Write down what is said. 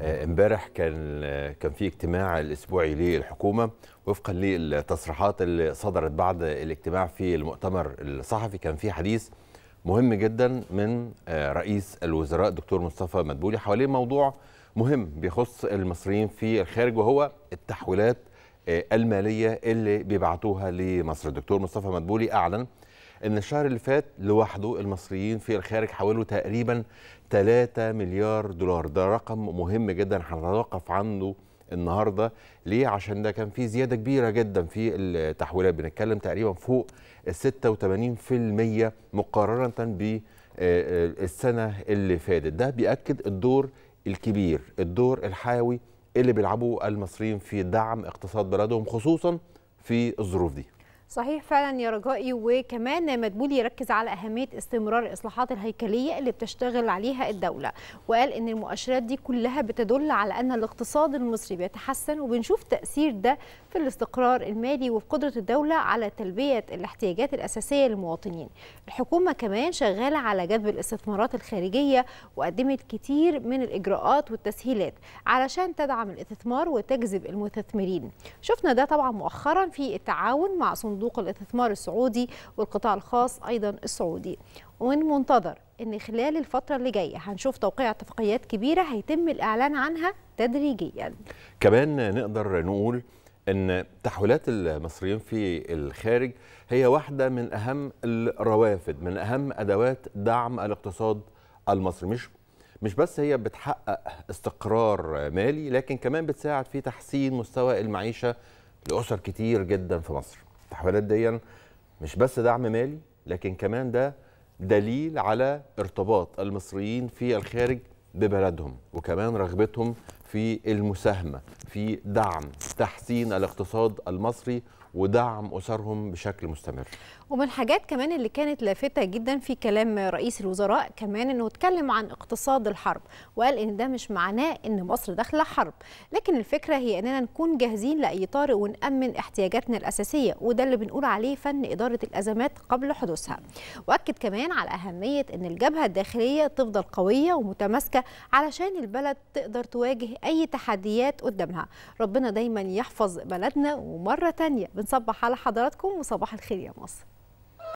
آه، امبارح كان آه، كان في اجتماع الاسبوعي للحكومه وفقا للتصريحات اللي صدرت بعد الاجتماع في المؤتمر الصحفي كان في حديث مهم جدا من آه، رئيس الوزراء دكتور مصطفى مدبولي حوالين موضوع مهم بيخص المصريين في الخارج وهو التحويلات الماليه اللي بيبعتوها لمصر دكتور مصطفى مدبولي اعلن ان الشهر اللي فات لوحده المصريين في الخارج حولوا تقريبا 3 مليار دولار ده رقم مهم جدا هنتوقف عنه النهارده ليه عشان ده كان في زياده كبيره جدا في التحويلات بنتكلم تقريبا فوق ال 86% مقارنه ب آه، آه، السنه اللي فاتت ده بياكد الدور الكبير الدور الحيوي اللي بيلعبوه المصريين في دعم اقتصاد بلدهم خصوصا في الظروف دي صحيح فعلا يا رجائي وكمان مدبول يركز على اهميه استمرار الاصلاحات الهيكليه اللي بتشتغل عليها الدوله وقال ان المؤشرات دي كلها بتدل على ان الاقتصاد المصري بيتحسن وبنشوف تاثير ده في الاستقرار المالي وفي قدره الدوله على تلبيه الاحتياجات الاساسيه للمواطنين الحكومه كمان شغاله على جذب الاستثمارات الخارجيه وقدمت كتير من الاجراءات والتسهيلات علشان تدعم الاستثمار وتجذب المستثمرين شفنا ده طبعا مؤخرا في التعاون مع صندوق صندوق الاستثمار السعودي والقطاع الخاص أيضا السعودي ومن المنتظر ان خلال الفترة اللي جاية هنشوف توقيع اتفاقيات كبيرة هيتم الإعلان عنها تدريجيا كمان نقدر نقول ان تحويلات المصريين في الخارج هي واحده من اهم الروافد من اهم ادوات دعم الاقتصاد المصري مش مش بس هي بتحقق استقرار مالي لكن كمان بتساعد في تحسين مستوى المعيشه لاسر كتير جدا في مصر التحويلات دي مش بس دعم مالي لكن كمان ده دليل على ارتباط المصريين في الخارج ببلدهم وكمان رغبتهم في المساهمة في دعم تحسين الاقتصاد المصري ودعم أسرهم بشكل مستمر ومن الحاجات كمان اللي كانت لافتة جدا في كلام رئيس الوزراء كمان أنه اتكلم عن اقتصاد الحرب وقال أن ده مش معناه أن مصر داخلة حرب لكن الفكرة هي أننا نكون جاهزين لأي طارئ ونأمن احتياجاتنا الأساسية وده اللي بنقول عليه فن إدارة الأزمات قبل حدوثها وأكد كمان على أهمية أن الجبهة الداخلية تفضل قوية ومتماسكة علشان البلد تقدر تواجه أي تحديات قدامها ربنا دايما يحفظ بلدنا ومرة تانية بنصبح على حضراتكم وصباح الخير يا مصر